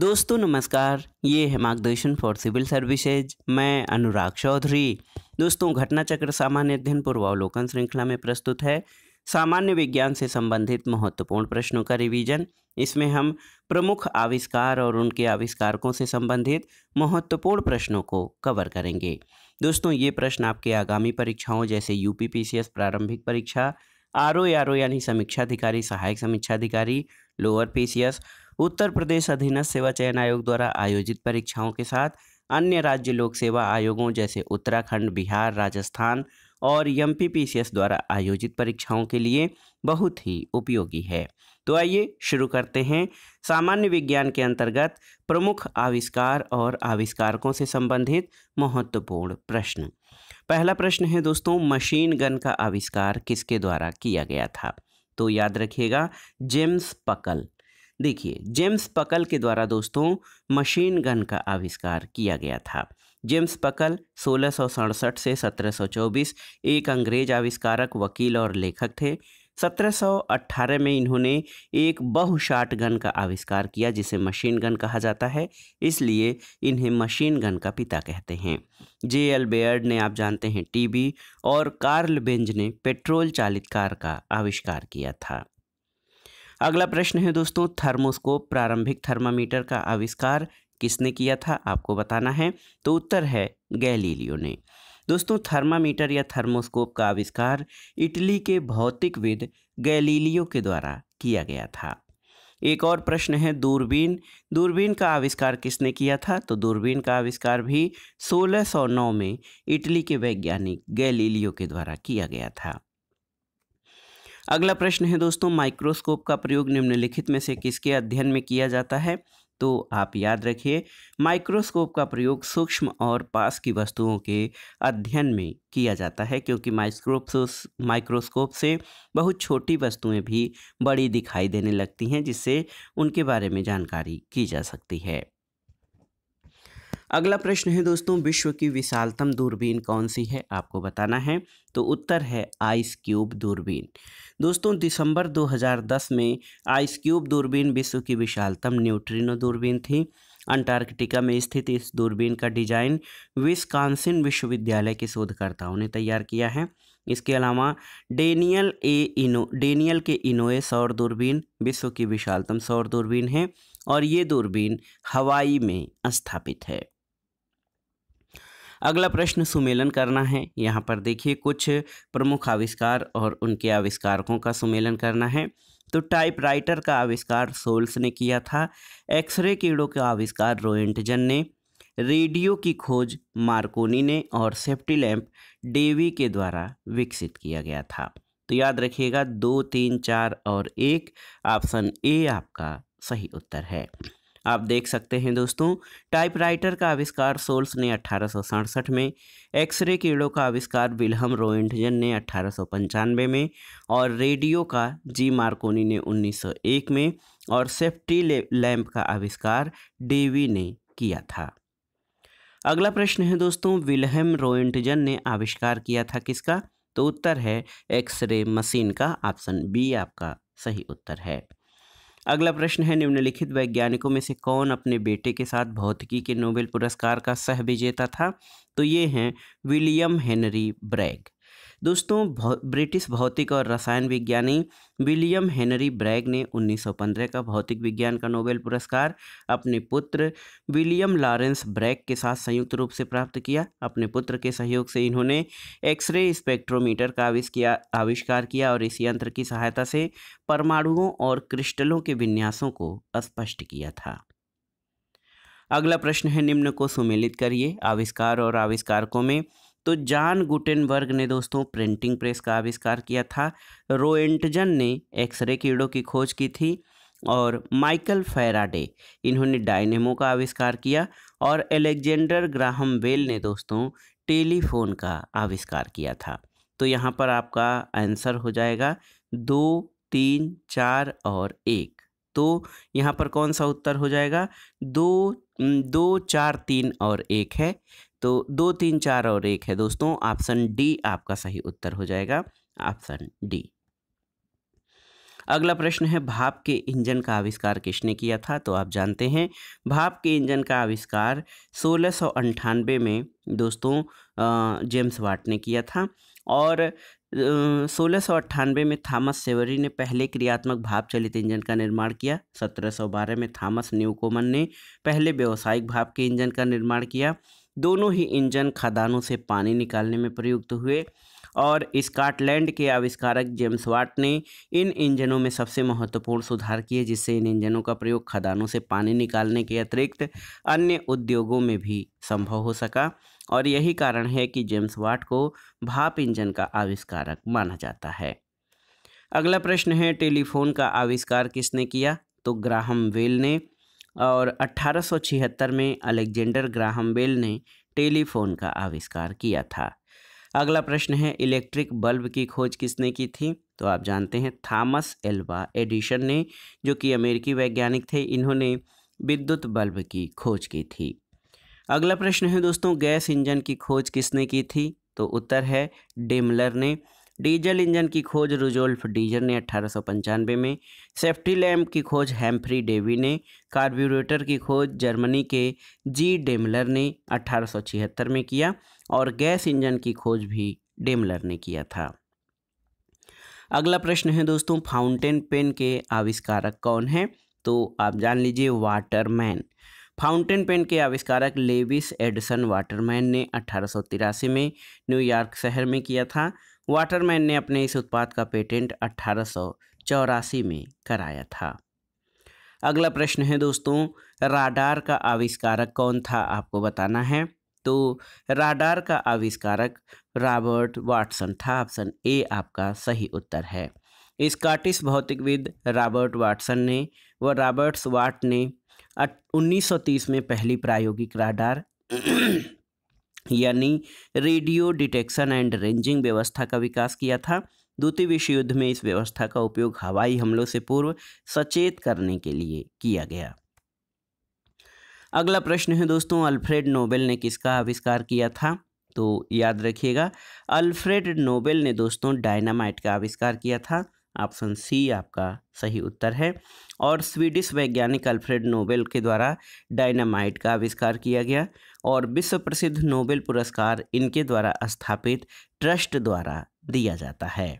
दोस्तों नमस्कार ये है मार्गदर्शन फॉर सिविल सर्विसेज मैं अनुराग चौधरी दोस्तों घटना चक्र सामान्य अध्ययन पूर्वावलोकन श्रृंखला में प्रस्तुत है सामान्य विज्ञान से संबंधित महत्वपूर्ण प्रश्नों का रिवीजन इसमें हम प्रमुख आविष्कार और उनके आविष्कारकों से संबंधित महत्वपूर्ण प्रश्नों को कवर करेंगे दोस्तों ये प्रश्न आपके आगामी परीक्षाओं जैसे यू प्रारंभिक परीक्षा आर ओ यानी समीक्षा अधिकारी सहायक समीक्षा अधिकारी लोअर पी उत्तर प्रदेश अधीनस्थ सेवा चयन आयोग द्वारा आयोजित परीक्षाओं के साथ अन्य राज्य लोक सेवा आयोगों जैसे उत्तराखंड बिहार राजस्थान और एम द्वारा आयोजित परीक्षाओं के लिए बहुत ही उपयोगी है तो आइए शुरू करते हैं सामान्य विज्ञान के अंतर्गत प्रमुख आविष्कार और आविष्कारकों से संबंधित महत्वपूर्ण प्रश्न पहला प्रश्न है दोस्तों मशीन गन का आविष्कार किसके द्वारा किया गया था तो याद रखिएगा जेम्स पकल देखिए जेम्स पकल के द्वारा दोस्तों मशीन गन का आविष्कार किया गया था जेम्स पकल सोलह से 1724 एक अंग्रेज आविष्कारक वकील और लेखक थे 1718 में इन्होंने एक बहु शार्ट गन का आविष्कार किया जिसे मशीन गन कहा जाता है इसलिए इन्हें मशीन गन का पिता कहते हैं जे एल बेयर्ड ने आप जानते हैं टीबी और कार्ल बेंज ने पेट्रोल चालित कार का आविष्कार किया था अगला प्रश्न है दोस्तों थर्मोस्कोप प्रारंभिक थर्मामीटर का आविष्कार किसने किया था आपको बताना है तो उत्तर है गैलीलियो ने दोस्तों थर्मामीटर या थर्मोस्कोप का आविष्कार इटली के भौतिकविद गैलीलियो के द्वारा किया गया था एक और प्रश्न है दूरबीन दूरबीन का आविष्कार किसने किया था तो दूरबीन का आविष्कार भी 1609 में इटली के वैज्ञानिक गैलीलियो के द्वारा किया गया था अगला प्रश्न है दोस्तों माइक्रोस्कोप का प्रयोग निम्नलिखित में से किसके अध्ययन में किया जाता है तो आप याद रखिए माइक्रोस्कोप का प्रयोग सूक्ष्म और पास की वस्तुओं के अध्ययन में किया जाता है क्योंकि माइक्रोप माइक्रोस्कोप से बहुत छोटी वस्तुएं भी बड़ी दिखाई देने लगती हैं जिससे उनके बारे में जानकारी की जा सकती है अगला प्रश्न है दोस्तों विश्व की विशालतम दूरबीन कौन सी है आपको बताना है तो उत्तर है आइस क्यूब दूरबीन दोस्तों दिसंबर 2010 में आइस क्यूब दूरबीन विश्व की विशालतम न्यूट्रिनो दूरबीन थी अंटार्कटिका में स्थित इस दूरबीन का डिजाइन विस्कांसिन विश्वविद्यालय के शोधकर्ताओं ने तैयार किया है इसके अलावा डेनियल ए इनो डेनियल के इनोए सौर दूरबीन विश्व की विशालतम सौर दूरबीन है और ये दूरबीन हवाई में स्थापित है अगला प्रश्न सुमेलन करना है यहाँ पर देखिए कुछ प्रमुख आविष्कार और उनके आविष्कारकों का सुमेलन करना है तो टाइपराइटर का आविष्कार सोल्स ने किया था एक्सरे कीड़ों का आविष्कार रोएंटजन ने रेडियो की खोज मार्कोनी ने और सेफ्टी लैम्प डेवी के द्वारा विकसित किया गया था तो याद रखिएगा दो तीन चार और एक ऑप्शन ए आपका सही उत्तर है आप देख सकते हैं दोस्तों टाइपराइटर का आविष्कार सोल्स ने अठारह में एक्सरे कीड़ों का आविष्कार विलहम रोइंटजन ने अठारह में और रेडियो का जी मार्कोनी ने 1901 में और सेफ्टी लैंप का आविष्कार डेवी ने किया था अगला प्रश्न है दोस्तों विलहम रोइंटजन ने आविष्कार किया था किसका तो उत्तर है एक्सरे मशीन का ऑप्शन बी आपका सही उत्तर है अगला प्रश्न है निम्नलिखित वैज्ञानिकों में से कौन अपने बेटे के साथ भौतिकी के नोबेल पुरस्कार का सह विजेता था तो ये हैं विलियम हेनरी ब्रैग दोस्तों ब्रिटिश भौतिक और रसायन विज्ञानी विलियम हेनरी ब्रैग ने 1915 का भौतिक विज्ञान का नोबेल पुरस्कार अपने पुत्र विलियम लॉरेंस ब्रैग के साथ संयुक्त रूप से प्राप्त किया अपने पुत्र के सहयोग से इन्होंने एक्सरे स्पेक्ट्रोमीटर का आविष्कार किया आविष्कार किया और इस यंत्र की सहायता से परमाणुओं और क्रिस्टलों के विन्यासों को स्पष्ट किया था अगला प्रश्न है निम्न को सुमेलित करिए आविष्कार और आविष्कारकों में तो जॉन गुटेनबर्ग ने दोस्तों प्रिंटिंग प्रेस का आविष्कार किया था रोएंटजन ने एक्सरे कीड़ों की खोज की थी और माइकल फैराडे इन्होंने डायनेमो का आविष्कार किया और एलेक्जेंडर ग्राहम बेल ने दोस्तों टेलीफोन का आविष्कार किया था तो यहाँ पर आपका आंसर हो जाएगा दो तीन चार और एक तो यहाँ पर कौन सा उत्तर हो जाएगा दो दो चार तीन और एक है तो दो तीन चार और एक है दोस्तों ऑप्शन डी आपका सही उत्तर हो जाएगा ऑप्शन डी अगला प्रश्न है भाप के इंजन का आविष्कार किसने किया था तो आप जानते हैं भाप के इंजन का आविष्कार सोलह में दोस्तों जेम्स वाट ने किया था और सोलह में थॉमस सेवरी ने पहले क्रियात्मक भाप चलित इंजन का निर्माण किया 1712 में थॉमस न्यूकोमन ने पहले व्यावसायिक भाप के इंजन का निर्माण किया दोनों ही इंजन खदानों से पानी निकालने में प्रयुक्त हुए और स्काटलैंड के आविष्कारक जेम्स वाट ने इन इंजनों में सबसे महत्वपूर्ण सुधार किए जिससे इन इंजनों का प्रयोग खदानों से पानी निकालने के अतिरिक्त अन्य उद्योगों में भी संभव हो सका और यही कारण है कि जेम्स वाट को भाप इंजन का आविष्कारक माना जाता है अगला प्रश्न है टेलीफोन का आविष्कार किसने किया तो ग्राहम वेल ने और अट्ठारह में अलेक्जेंडर ग्राहम बेल ने टेलीफोन का आविष्कार किया था अगला प्रश्न है इलेक्ट्रिक बल्ब की खोज किसने की थी तो आप जानते हैं थॉमस एल्वा एडिशन ने जो कि अमेरिकी वैज्ञानिक थे इन्होंने विद्युत बल्ब की खोज की थी अगला प्रश्न है दोस्तों गैस इंजन की खोज किसने की थी तो उत्तर है डेमलर ने डीजल इंजन की खोज रुजोल्फ डीजर ने अठारह में सेफ्टी लैम्प की खोज हैम्फ्री डेवी ने कार्ब्यूरेटर की खोज जर्मनी के जी डेमलर ने अठारह में किया और गैस इंजन की खोज भी डेमलर ने किया था अगला प्रश्न है दोस्तों फाउंटेन पेन के आविष्कारक कौन है तो आप जान लीजिए वाटरमैन फाउंटेन पेन के आविष्कारक लेविस एडिसन वाटरमैन ने अठारह में न्यूयॉर्क शहर में किया था वाटरमैन ने अपने इस उत्पाद का पेटेंट अट्ठारह में कराया था अगला प्रश्न है दोस्तों राडार का आविष्कारक कौन था आपको बताना है तो राडार का आविष्कारक रॉबर्ट वाटसन था ऑप्शन ए आपका सही उत्तर है स्काटिश भौतिकविद रॉबर्ट वाटसन ने व रॉबर्ट्स वाट ने 1930 में पहली प्रायोगिक राडार यानी रेडियो डिटेक्शन एंड रेंजिंग व्यवस्था का विकास किया था द्वितीय विश्व युद्ध में इस व्यवस्था का उपयोग हवाई हमलों से पूर्व सचेत करने के लिए किया गया अगला प्रश्न है दोस्तों अल्फ्रेड नोबेल ने किसका आविष्कार किया था तो याद रखिएगा अल्फ्रेड नोबेल ने दोस्तों डायनामाइट का आविष्कार किया था ऑप्शन सी आपका सही उत्तर है और स्वीडिश वैज्ञानिक अल्फ्रेड नोबेल के द्वारा डायनामाइट का आविष्कार किया गया और विश्व प्रसिद्ध नोबेल पुरस्कार इनके द्वारा स्थापित ट्रस्ट द्वारा दिया जाता है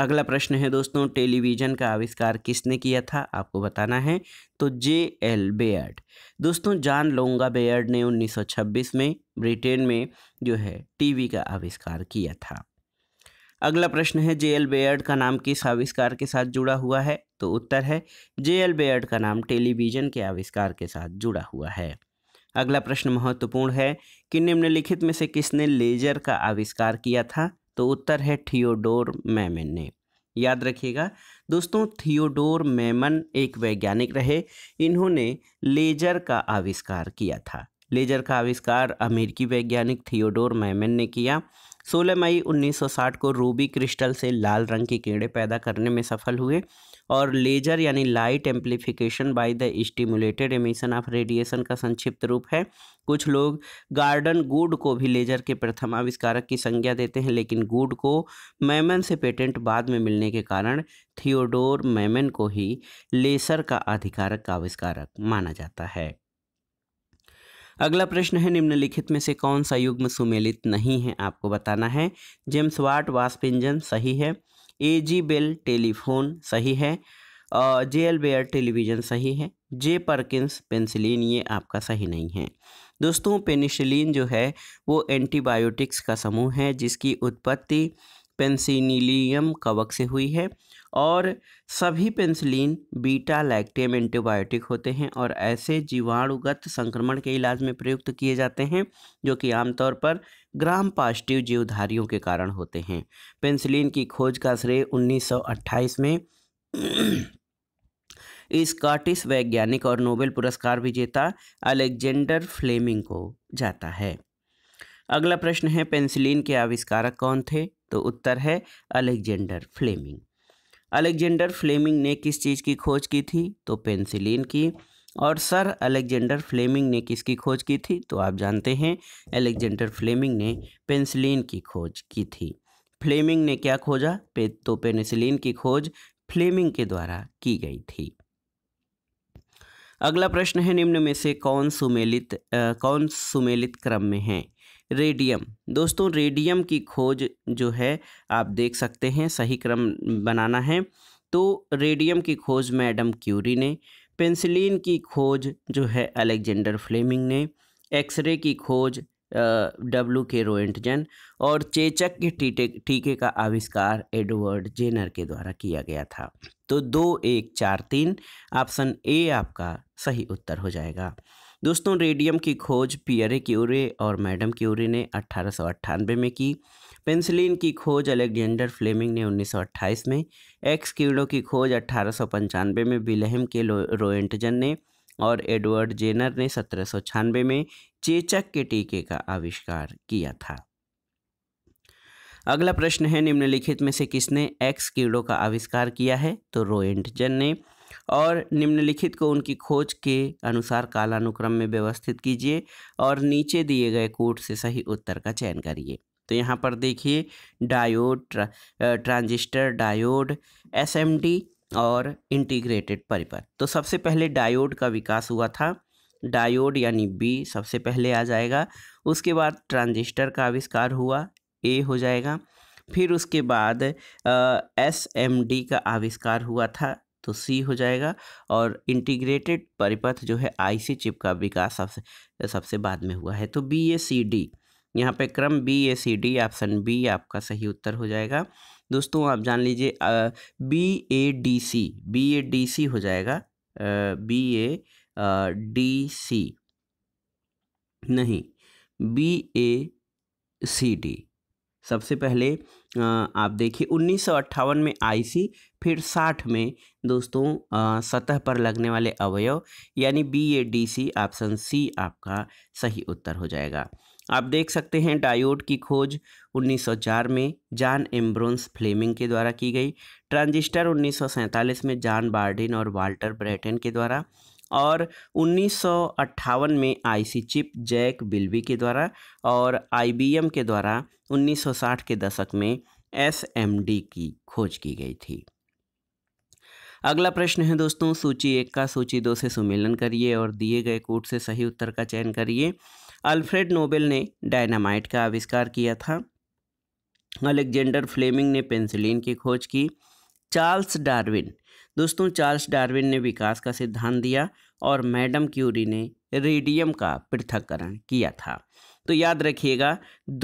अगला प्रश्न है दोस्तों टेलीविज़न का आविष्कार किसने किया था आपको बताना है तो जे एल बेयर्ड दोस्तों जॉन लोंगा बेयर्ड ने 1926 में ब्रिटेन में जो है टीवी का आविष्कार किया था अगला प्रश्न है जे एल बेयर्ड का नाम किस आविष्कार के साथ जुड़ा हुआ है तो उत्तर है जे एल बेयर्ड का नाम टेलीविज़न के आविष्कार के साथ जुड़ा हुआ है अगला प्रश्न महत्वपूर्ण है कि निम्नलिखित में से किसने लेजर का आविष्कार किया था तो उत्तर है थियोडोर मैमन ने याद रखिएगा दोस्तों थियोडोर मैमन एक वैज्ञानिक रहे इन्होंने लेजर का आविष्कार किया था लेजर का आविष्कार अमेरिकी वैज्ञानिक थियोडोर मैमन ने किया 16 मई 1960 को रूबी क्रिस्टल से लाल रंग के कीड़े पैदा करने में सफल हुए और लेजर यानी light amplification by the stimulated emission of radiation का संक्षिप्त रूप है कुछ लोग गार्डन गुड को भी लेजर के प्रथम आविष्कारक की संज्ञा देते हैं लेकिन गुड को मैमन से पेटेंट बाद में मिलने के कारण थियोडोर मैमन को ही लेसर का आधिकारक का आविष्कारक माना जाता है अगला प्रश्न है निम्नलिखित में से कौन सा युग्म सुमेलित नहीं है आपको बताना है जेम्स वाट वास्पिंजन इंजन सही है ए जी बेल टेलीफोन सही है जे एल बेयर टेलीविज़न सही है जे परकिंस पेंसिलिन ये आपका सही नहीं है दोस्तों पेनिसिलिन जो है वो एंटीबायोटिक्स का समूह है जिसकी उत्पत्ति पेंसिनिलियम कवक से हुई है और सभी पेंसिलिन बीटा लैक्टेम एंटीबायोटिक होते हैं और ऐसे जीवाणुगत संक्रमण के इलाज में प्रयुक्त किए जाते हैं जो कि आमतौर पर ग्राम पॉजिटिव जीवधारियों के कारण होते हैं पेंसिलिन की खोज का श्रेय 1928 में स्कॉटिश वैज्ञानिक और नोबेल पुरस्कार विजेता अलेक्जेंडर फ्लेमिंग को जाता है अगला प्रश्न है पेंसिलिन के आविष्कारक कौन थे तो उत्तर है अलेक्जेंडर फ्लेमिंग अलेक्जेंडर फ्लेमिंग ने किस चीज़ की खोज की थी तो पेंसिलिन की और सर अलेक्जेंडर फ्लेमिंग ने किसकी खोज की थी तो आप जानते हैं अलेक्जेंडर फ्लेमिंग ने पेंसिलिन की खोज की थी फ्लेमिंग ने क्या खोजा पे तो पेनिसिलिन की खोज फ्लेमिंग के द्वारा की गई थी अगला प्रश्न है निम्न में से कौन सुमेलित आ, कौन सुमेलित क्रम में है रेडियम दोस्तों रेडियम की खोज जो है आप देख सकते हैं सही क्रम बनाना है तो रेडियम की खोज मैडम क्यूरी ने पेंसिलिन की खोज जो है अलेक्जेंडर फ्लेमिंग ने एक्सरे की खोज डब्ल्यू के रोएंटजन और चेचक के टीटे टीके का आविष्कार एडवर्ड जेनर के द्वारा किया गया था तो दो एक चार तीन ऑप्शन ए आपका सही उत्तर हो जाएगा दोस्तों रेडियम की खोज पियरे क्यूरे और मैडम क्यूरे ने अट्ठारह में की पेंसिलिन की खोज अलेक्जेंडर फ्लेमिंग ने 1928 में एक्स किरणों की खोज अट्ठारह में विलहम के रोएंटजन ने और एडवर्ड जेनर ने सत्रह में चेचक के टीके का आविष्कार किया था अगला प्रश्न है निम्नलिखित में से किसने एक्स किरणों का आविष्कार किया है तो रोएंटजन ने और निम्नलिखित को उनकी खोज के अनुसार कालानुक्रम में व्यवस्थित कीजिए और नीचे दिए गए कोड से सही उत्तर का चयन करिए तो यहाँ पर देखिए diode tra, transistor diode SMD और इंटीग्रेटेड परिपथ तो सबसे पहले डायोड का विकास हुआ था डायोड यानी बी सबसे पहले आ जाएगा उसके बाद ट्रांजिस्टर का आविष्कार हुआ ए हो जाएगा फिर उसके बाद एस एम डी का आविष्कार हुआ था तो सी हो जाएगा और इंटीग्रेटेड परिपथ जो है आई सी चिप का विकास सबसे सबसे बाद में हुआ है तो बी ए सी डी यहाँ पे क्रम B A C D option B आपका सही उत्तर हो जाएगा दोस्तों आप जान लीजिए B A D C B A D C हो जाएगा बी ए डी सी नहीं बी ए सी डी सबसे पहले आप देखिए उन्नीस में आईसी फिर साठ में दोस्तों सतह पर लगने वाले अवयव यानी B A D C option C आपका सही उत्तर हो जाएगा आप देख सकते हैं डायोड की खोज 1904 में जॉन एम्ब्रोन्स फ्लेमिंग के द्वारा की गई ट्रांजिस्टर 1947 में जॉन बार्डिन और वाल्टर ब्रेटन के द्वारा और उन्नीस में आईसी चिप जैक बिल्वी के द्वारा और आईबीएम के द्वारा 1960 के दशक में एसएमडी की खोज की गई थी अगला प्रश्न है दोस्तों सूची एक का सूची दो से सुमेलन करिए और दिए गए कोट से सही उत्तर का चयन करिए अल्फ्रेड नोबेल ने डायनामाइट का आविष्कार किया था अलेक्जेंडर फ्लेमिंग ने पेंसिलिन की खोज की चार्ल्स डार्विन दोस्तों चार्ल्स डार्विन ने विकास का सिद्धांत दिया और मैडम क्यूरी ने रेडियम का पृथक्करण किया था तो याद रखिएगा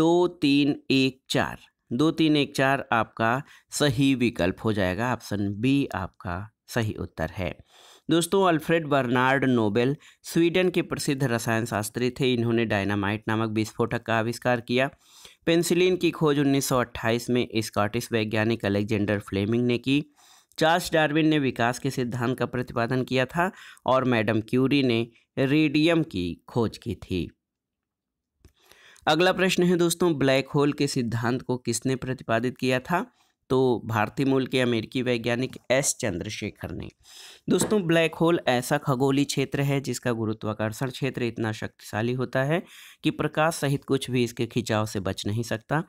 दो तीन एक चार दो तीन एक चार आपका सही विकल्प हो जाएगा ऑप्शन बी आपका सही उत्तर है दोस्तों अल्फ्रेड बर्नार्ड नोबेल स्वीडन के प्रसिद्ध रसायन शास्त्री थे इन्होंने डायनामाइट नामक विस्फोटक का आविष्कार किया पेंसिलिन की खोज 1928 में स्कॉटिश वैज्ञानिक अलेक्जेंडर फ्लेमिंग ने की चार्ल्स डार्विन ने विकास के सिद्धांत का प्रतिपादन किया था और मैडम क्यूरी ने रेडियम की खोज की थी अगला प्रश्न है दोस्तों ब्लैक होल के सिद्धांत को किसने प्रतिपादित किया था तो भारतीय मूल के अमेरिकी वैज्ञानिक एस चंद्रशेखर ने दोस्तों ब्लैक होल ऐसा खगोली क्षेत्र है जिसका गुरुत्वाकर्षण क्षेत्र इतना शक्तिशाली होता है कि प्रकाश सहित कुछ भी इसके खिंचाव से बच नहीं सकता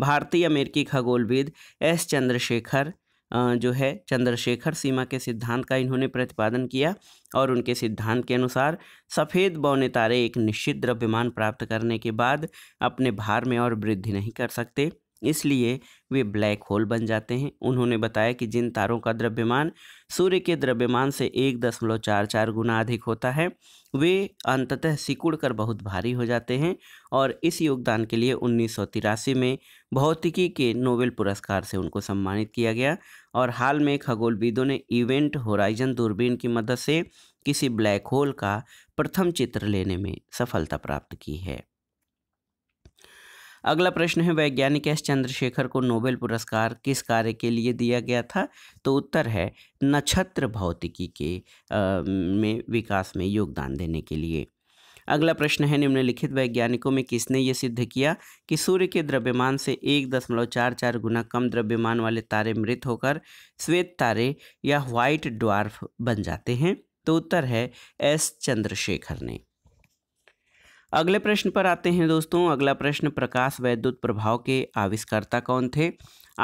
भारतीय अमेरिकी खगोलविद एस चंद्रशेखर जो है चंद्रशेखर सीमा के सिद्धांत का इन्होंने प्रतिपादन किया और उनके सिद्धांत के अनुसार सफ़ेद बौने तारे एक निश्चित द्रव्यमान प्राप्त करने के बाद अपने भार में और वृद्धि नहीं कर सकते इसलिए वे ब्लैक होल बन जाते हैं उन्होंने बताया कि जिन तारों का द्रव्यमान सूर्य के द्रव्यमान से एक दशमलव चार चार गुना अधिक होता है वे अंततः सिकुड़ कर बहुत भारी हो जाते हैं और इस योगदान के लिए उन्नीस में भौतिकी के नोबेल पुरस्कार से उनको सम्मानित किया गया और हाल में खगोलविदों ने इवेंट होराइजन दूरबीन की मदद से किसी ब्लैक होल का प्रथम चित्र लेने में सफलता प्राप्त की है अगला प्रश्न है वैज्ञानिक एस चंद्रशेखर को नोबेल पुरस्कार किस कार्य के लिए दिया गया था तो उत्तर है नक्षत्र भौतिकी के आ, में विकास में योगदान देने के लिए अगला प्रश्न है निम्नलिखित वैज्ञानिकों में किसने ये सिद्ध किया कि सूर्य के द्रव्यमान से एक दशमलव चार चार गुना कम द्रव्यमान वाले तारे मृत होकर श्वेत तारे या व्हाइट ड्वार्फ बन जाते हैं तो उत्तर है एस चंद्रशेखर ने अगले प्रश्न पर आते हैं दोस्तों अगला प्रश्न प्रकाश वैद्युत प्रभाव के आविष्कर्ता कौन थे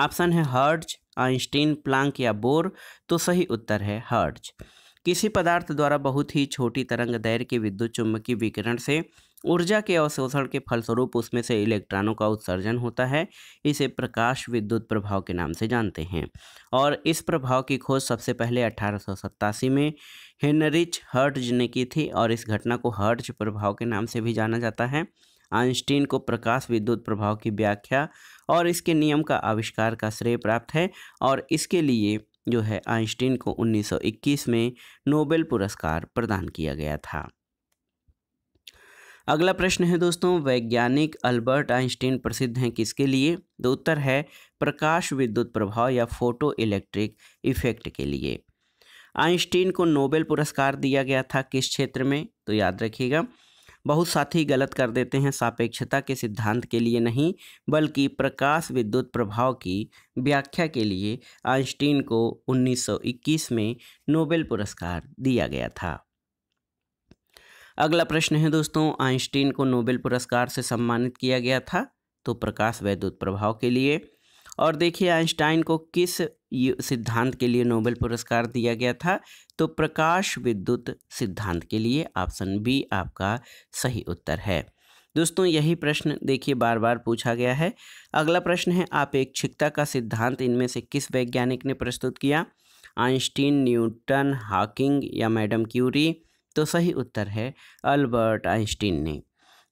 ऑप्शन है हर्ज आइंस्टीन प्लांक या बोर तो सही उत्तर है हर्ज किसी पदार्थ द्वारा बहुत ही छोटी तरंग दैर के विद्युत चुंबकीय विकिरण से ऊर्जा के अवशोषण के फलस्वरूप उसमें से इलेक्ट्रॉनों का उत्सर्जन होता है इसे प्रकाश विद्युत प्रभाव के नाम से जानते हैं और इस प्रभाव की खोज सबसे पहले अठारह में हेनरिच हर्ट्ज ने की थी और इस घटना को हर्ट्ज प्रभाव के नाम से भी जाना जाता है आइंस्टीन को प्रकाश विद्युत प्रभाव की व्याख्या और इसके नियम का आविष्कार का श्रेय प्राप्त है और इसके लिए जो है आइंस्टीन को 1921 में नोबेल पुरस्कार प्रदान किया गया था अगला प्रश्न है दोस्तों वैज्ञानिक अल्बर्ट आइंस्टीन प्रसिद्ध हैं किसके लिए तो उत्तर है प्रकाश विद्युत प्रभाव या फोटो इलेक्ट्रिक इफेक्ट के लिए आइंस्टीन को नोबेल पुरस्कार दिया गया था किस क्षेत्र में तो याद रखिएगा बहुत साथी गलत कर देते हैं सापेक्षता के सिद्धांत के लिए नहीं बल्कि प्रकाश विद्युत प्रभाव की व्याख्या के लिए आइंस्टीन को 1921 में नोबेल पुरस्कार दिया गया था अगला प्रश्न है दोस्तों आइंस्टीन को नोबेल पुरस्कार से सम्मानित किया गया था तो प्रकाश वैद्युत प्रभाव के लिए और देखिए आइंस्टाइन को किस सिद्धांत के लिए नोबेल पुरस्कार दिया गया था तो प्रकाश विद्युत सिद्धांत के लिए ऑप्शन बी आपका सही उत्तर है दोस्तों यही प्रश्न देखिए बार बार पूछा गया है अगला प्रश्न है आपेक्षिकता का सिद्धांत इनमें से किस वैज्ञानिक ने प्रस्तुत किया आइंस्टीन न्यूटन हॉकिंग या मैडम क्यूरी तो सही उत्तर है अल्बर्ट आइंस्टीन ने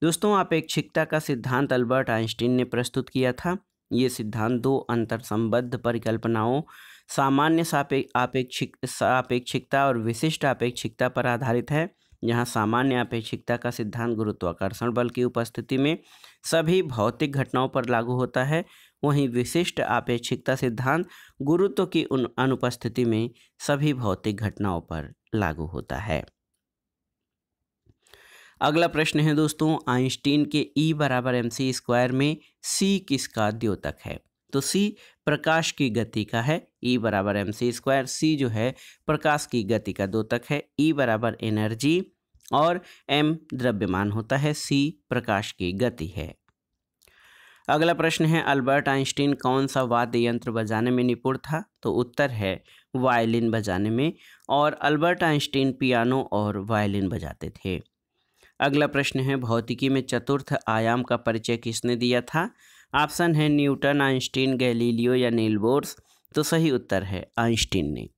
दोस्तों आपेक्षिकता का सिद्धांत अल्बर्ट आइंस्टीन ने प्रस्तुत किया था ये सिद्धांत दो अंतर संबद्ध परिकल्पनाओं सामान्य सापे आपेक्षिक सापेक्षिकता और विशिष्ट आपेक्षिकता पर आधारित है यहाँ सामान्य अपेक्षिकता का सिद्धांत गुरुत्वाकर्षण बल की उपस्थिति में सभी भौतिक घटनाओं पर लागू होता है वहीं विशिष्ट आपेक्षिकता सिद्धांत गुरुत्व की अनुपस्थिति में सभी भौतिक घटनाओं पर लागू होता है अगला प्रश्न है दोस्तों आइंस्टीन के ई e बराबर एम सी स्क्वायर में सी किसका द्योतक है तो सी प्रकाश की गति का है ई e बराबर एम सी स्क्वायर सी जो है प्रकाश की गति का द्योतक है ई e बराबर एनर्जी और एम द्रव्यमान होता है सी प्रकाश की गति है अगला प्रश्न है अल्बर्ट आइंस्टीन कौन सा वाद्य यंत्र बजाने में निपुण था तो उत्तर है वायलिन बजाने में और अल्बर्ट आइंस्टीन पियानो और वायलिन बजाते थे अगला प्रश्न है भौतिकी में चतुर्थ आयाम का परिचय किसने दिया था ऑप्शन है न्यूटन आइंस्टीन गैलीलियो या नीलबोर्स तो सही उत्तर है आइंस्टीन ने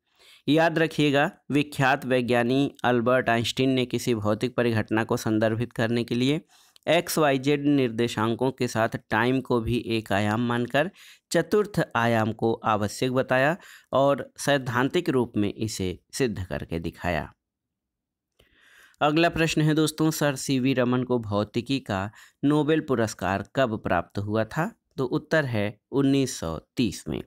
याद रखिएगा विख्यात वैज्ञानिक अल्बर्ट आइंस्टीन ने किसी भौतिक परिघटना को संदर्भित करने के लिए एक्स वाई जेड निर्देशांकों के साथ टाइम को भी एक आयाम मानकर चतुर्थ आयाम को आवश्यक बताया और सैद्धांतिक रूप में इसे सिद्ध करके दिखाया अगला प्रश्न है दोस्तों सर सी वी रमन को भौतिकी का नोबेल पुरस्कार कब प्राप्त हुआ था तो उत्तर है 1930 में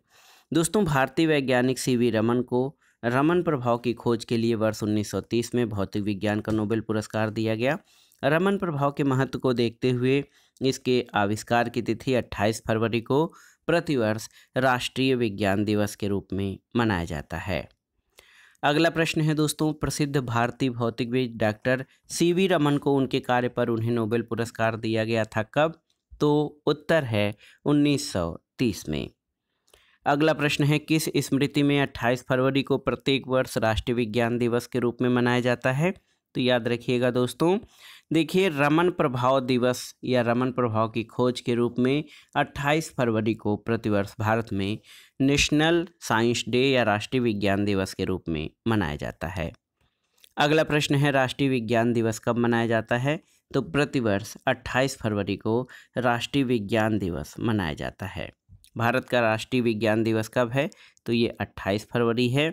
दोस्तों भारतीय वैज्ञानिक सी वी रमन को रमन प्रभाव की खोज के लिए वर्ष 1930 में भौतिक विज्ञान का नोबेल पुरस्कार दिया गया रमन प्रभाव के महत्व को देखते हुए इसके आविष्कार की तिथि 28 फरवरी को प्रतिवर्ष राष्ट्रीय विज्ञान दिवस के रूप में मनाया जाता है अगला प्रश्न है दोस्तों प्रसिद्ध भारतीय भौतिकविद डॉक्टर सी वी रमन को उनके कार्य पर उन्हें नोबेल पुरस्कार दिया गया था कब तो उत्तर है 1930 में अगला प्रश्न है किस स्मृति में 28 फरवरी को प्रत्येक वर्ष राष्ट्रीय विज्ञान दिवस के रूप में मनाया जाता है तो याद रखिएगा दोस्तों देखिए रमन प्रभाव दिवस या रमन प्रभाव की खोज के रूप में 28 फरवरी को प्रतिवर्ष भारत में नेशनल साइंस डे या राष्ट्रीय विज्ञान दिवस के रूप में मनाया जाता है अगला प्रश्न है राष्ट्रीय विज्ञान दिवस कब मनाया जाता है तो प्रतिवर्ष 28 फरवरी को राष्ट्रीय विज्ञान दिवस मनाया जाता है भारत का राष्ट्रीय विज्ञान दिवस कब है तो ये 28 फरवरी है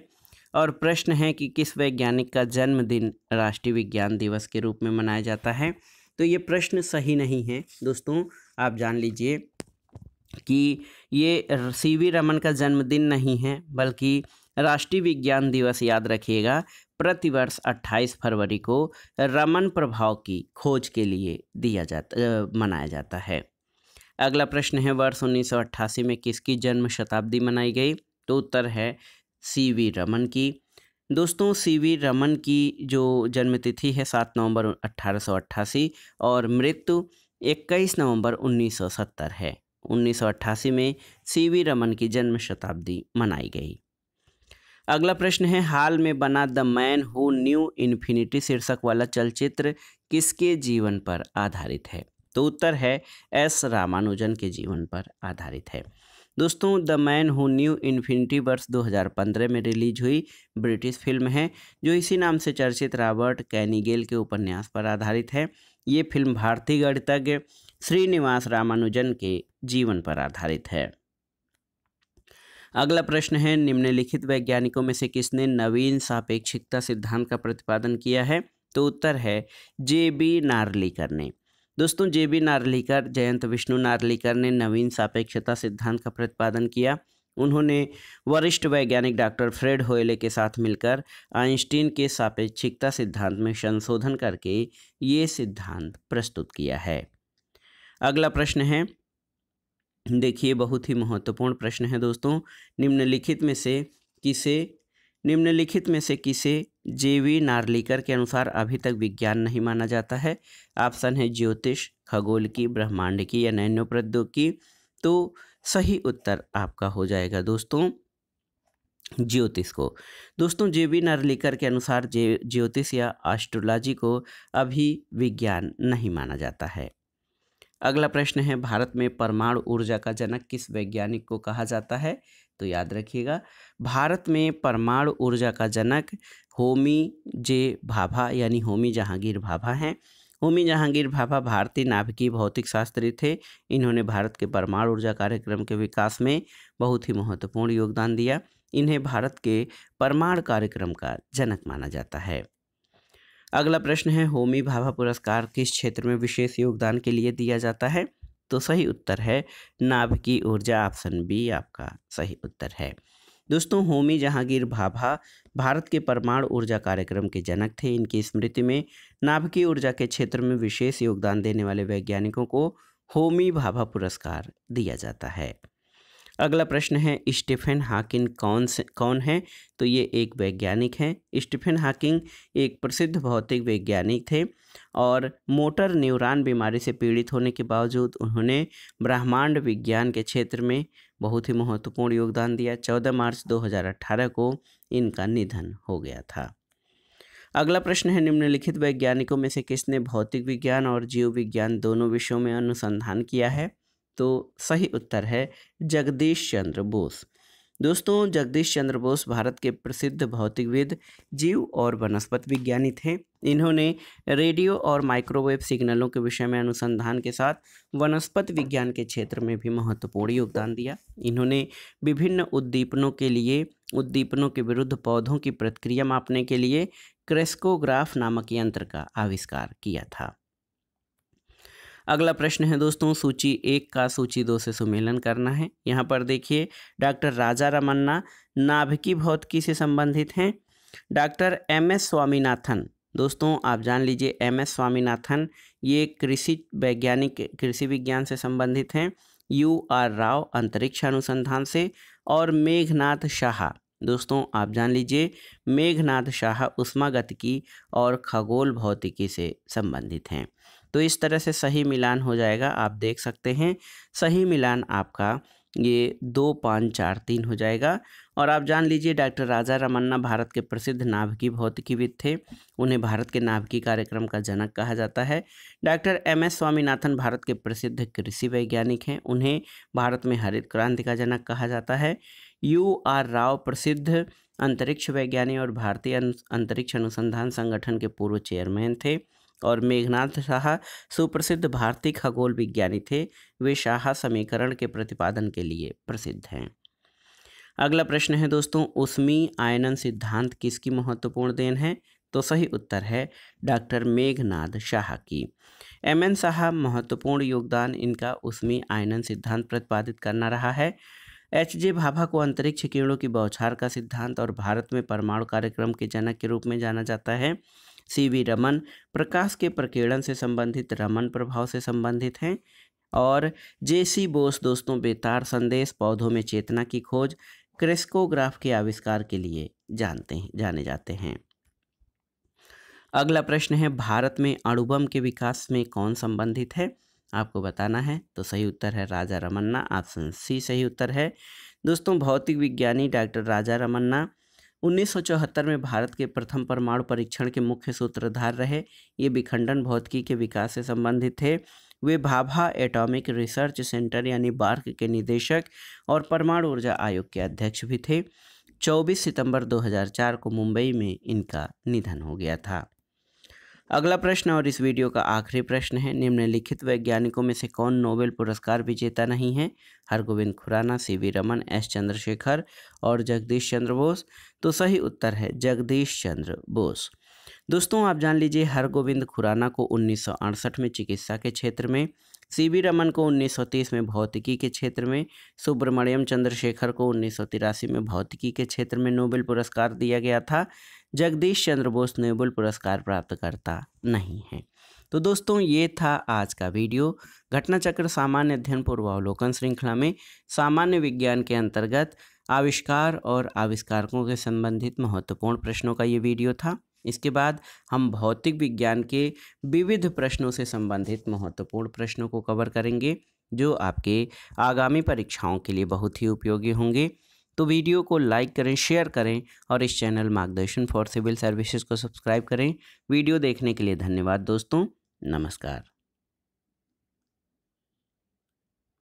और प्रश्न है कि किस वैज्ञानिक का जन्मदिन राष्ट्रीय विज्ञान दिवस के रूप में मनाया जाता है तो ये प्रश्न सही नहीं है दोस्तों आप जान लीजिए कि ये सी वी रमन का जन्मदिन नहीं है बल्कि राष्ट्रीय विज्ञान दिवस याद रखिएगा प्रतिवर्ष 28 फरवरी को रमन प्रभाव की खोज के लिए दिया जाता मनाया जाता है अगला प्रश्न है वर्ष 1988 में किसकी जन्म शताब्दी मनाई गई तो उत्तर है सी वी रमन की दोस्तों सी वी रमन की जो जन्मतिथि है सात नवंबर अट्ठारह और मृत्यु इक्कीस नवंबर 1970 है 1988 में सी वी रमन की जन्म शताब्दी मनाई गई अगला प्रश्न है हाल में बना the man who knew infinity शीर्षक वाला चलचित्र किसके जीवन पर आधारित है तो उत्तर है एस रामानुजन के जीवन पर आधारित है दोस्तों the man who knew infinity वर्ष 2015 में रिलीज हुई ब्रिटिश फिल्म है जो इसी नाम से चर्चित रॉबर्ट कैनिगेल के उपन्यास पर आधारित है ये फिल्म भारतीय गणितज्ञ श्रीनिवास रामानुजन के जीवन पर आधारित है अगला प्रश्न है निम्नलिखित वैज्ञानिकों में से किसने नवीन सापेक्षिकता सिद्धांत का प्रतिपादन किया है तो उत्तर है जे बी नार्लिकर ने दोस्तों जे बी नार्लिकर जयंत विष्णु नार्लिकर ने नवीन सापेक्षता सिद्धांत का प्रतिपादन किया उन्होंने वरिष्ठ वैज्ञानिक डॉक्टर फ्रेड होयले के साथ मिलकर आइंस्टीन के सापेक्षिकता सिद्धांत में संशोधन करके ये सिद्धांत प्रस्तुत किया है अगला प्रश्न है देखिए बहुत ही महत्वपूर्ण प्रश्न है दोस्तों निम्नलिखित में से किसे निम्नलिखित में से किसे जेवी नार्लिकर के अनुसार अभी तक विज्ञान नहीं माना जाता है ऑप्शन है ज्योतिष खगोल की ब्रह्मांड की या नैनो प्रौद्योगिकी तो सही उत्तर आपका हो जाएगा दोस्तों ज्योतिष को दोस्तों जे बी नार्लिकर के अनुसार जे ज्योतिष या एस्ट्रोलॉजी को अभी विज्ञान नहीं माना जाता है अगला प्रश्न है भारत में परमाणु ऊर्जा का जनक किस वैज्ञानिक को कहा जाता है तो याद रखिएगा भारत में परमाणु ऊर्जा का जनक होमी जे भाभा यानी होमी जहांगीर भाभा हैं होमी जहांगीर भाभा भारतीय नाभिकीय भौतिक शास्त्री थे इन्होंने भारत के परमाणु ऊर्जा कार्यक्रम के विकास में बहुत ही महत्वपूर्ण योगदान दिया इन्हें भारत के परमाणु कार्यक्रम का जनक माना जाता है अगला प्रश्न है होमी भाभा पुरस्कार किस क्षेत्र में विशेष योगदान के लिए दिया जाता है तो सही उत्तर है नाभ की ऊर्जा ऑप्शन बी आपका सही उत्तर है दोस्तों होमी जहांगीर भाभा भारत के परमाणु ऊर्जा कार्यक्रम के जनक थे इनकी स्मृति में नाभिकीय ऊर्जा के क्षेत्र में विशेष योगदान देने वाले वैज्ञानिकों को होमी भाभा पुरस्कार दिया जाता है अगला प्रश्न है स्टीफन हाकिन कौन से कौन है तो ये एक वैज्ञानिक हैं स्टीफन हाकिंग एक प्रसिद्ध भौतिक वैज्ञानिक थे और मोटर न्यूरॉन बीमारी से पीड़ित होने के बावजूद उन्होंने ब्रह्मांड विज्ञान के क्षेत्र में बहुत ही महत्वपूर्ण योगदान दिया 14 मार्च 2018 को इनका निधन हो गया था अगला प्रश्न है निम्नलिखित वैज्ञानिकों में से किसने भौतिक विज्ञान और जीव विज्ञान दोनों विषयों में अनुसंधान किया है तो सही उत्तर है जगदीश चंद्र बोस दोस्तों जगदीश चंद्र बोस भारत के प्रसिद्ध भौतिकविद जीव और वनस्पति विज्ञानी थे इन्होंने रेडियो और माइक्रोवेव सिग्नलों के विषय में अनुसंधान के साथ वनस्पति विज्ञान के क्षेत्र में भी महत्वपूर्ण योगदान दिया इन्होंने विभिन्न उद्दीपनों के लिए उद्दीपनों के विरुद्ध पौधों की प्रतिक्रिया मापने के लिए क्रेस्कोग्राफ नामक यंत्र का आविष्कार किया था अगला प्रश्न है दोस्तों सूची एक का सूची दो से सुमेलन करना है यहाँ पर देखिए डॉक्टर राजा रमन्ना नाभिकी भौतिकी से संबंधित हैं डॉक्टर एम एस स्वामीनाथन दोस्तों आप जान लीजिए एम एस स्वामीनाथन ये कृषि वैज्ञानिक कृषि विज्ञान से संबंधित हैं यू आर राव अंतरिक्ष अनुसंधान से और मेघनाथ शाह दोस्तों आप जान लीजिए मेघनाथ शाह की और खगोल भौतिकी से संबंधित हैं तो इस तरह से सही मिलान हो जाएगा आप देख सकते हैं सही मिलान आपका ये दो पाँच चार तीन हो जाएगा और आप जान लीजिए डॉक्टर राजा रमन्ना भारत के प्रसिद्ध नाभिकी भौतिकीविद थे उन्हें भारत के नाभिकी कार्यक्रम का जनक कहा जाता है doctor M S Swaminathan Bharat के प्रसिद्ध कृषि वैज्ञानिक हैं उन्हें भारत में हरित क्रांति का जनक कहा जाता है यू आर राव प्रसिद्ध अंतरिक्ष वैज्ञानिक और भारतीय अंतरिक्ष अनुसंधान संगठन के पूर्व चेयरमैन थे और मेघनाथ शाह सुप्रसिद्ध भारतीय खगोल विज्ञानी थे वे शाह समीकरण के प्रतिपादन के लिए प्रसिद्ध हैं अगला प्रश्न है दोस्तों उस्मी आयनन सिद्धांत किसकी महत्वपूर्ण देन है तो सही उत्तर है डॉक्टर मेघनाथ शाह की एम एन शाह महत्वपूर्ण योगदान इनका उसमी आयनन सिद्धांत प्रतिपादित करना रहा है एच जे भाभा को अंतरिक्ष किरणों की बौछार का सिद्धांत और भारत में परमाणु कार्यक्रम के जनक के रूप में जाना जाता है सी वी रमन प्रकाश के प्रकीर्णन से संबंधित रमन प्रभाव से संबंधित हैं और जे सी बोस दोस्तों बेतार संदेश पौधों में चेतना की खोज क्रेस्कोग्राफ के आविष्कार के लिए जानते हैं जाने जाते हैं अगला प्रश्न है भारत में अणुबम के विकास में कौन संबंधित है आपको बताना है तो सही उत्तर है राजा रमन्ना ऑप्शन सी सही उत्तर है दोस्तों भौतिक विज्ञानी डॉक्टर राजा रमन्ना उन्नीस में भारत के प्रथम परमाणु परीक्षण के मुख्य सूत्रधार रहे ये विखंडन भौतिकी के विकास से संबंधित थे वे भाभा एटॉमिक रिसर्च सेंटर यानी बार्क के निदेशक और परमाणु ऊर्जा आयोग के अध्यक्ष भी थे 24 सितंबर 2004 को मुंबई में इनका निधन हो गया था अगला प्रश्न और इस वीडियो का आखिरी प्रश्न है निम्नलिखित वैज्ञानिकों में से कौन नोबेल पुरस्कार विजेता नहीं है Hargobind Khurana C V Raman S Chandrasekhar और जगदीश चंद्र बोस तो सही उत्तर है जगदीश चंद्र बोस दोस्तों आप जान लीजिए हरगोविंद खुराना को उन्नीस में चिकित्सा के क्षेत्र में सी रमन को 1930 में भौतिकी के क्षेत्र में सुब्रमण्यम चंद्रशेखर को उन्नीस में भौतिकी के क्षेत्र में नोबेल पुरस्कार दिया गया था जगदीश चंद्र बोस नोबेल पुरस्कार प्राप्तकर्ता नहीं है तो दोस्तों ये था आज का वीडियो घटनाचक्र सामान्य अध्ययन पूर्वावलोकन श्रृंखला में सामान्य विज्ञान के अंतर्गत आविष्कार और आविष्कारकों के संबंधित महत्वपूर्ण प्रश्नों का ये वीडियो था इसके बाद हम भौतिक विज्ञान के विविध प्रश्नों से संबंधित महत्वपूर्ण प्रश्नों को कवर करेंगे जो आपके आगामी परीक्षाओं के लिए बहुत ही उपयोगी होंगे तो वीडियो को लाइक करें शेयर करें और इस channel Margdarshan for civil services को सब्सक्राइब करें वीडियो देखने के लिए धन्यवाद दोस्तों नमस्कार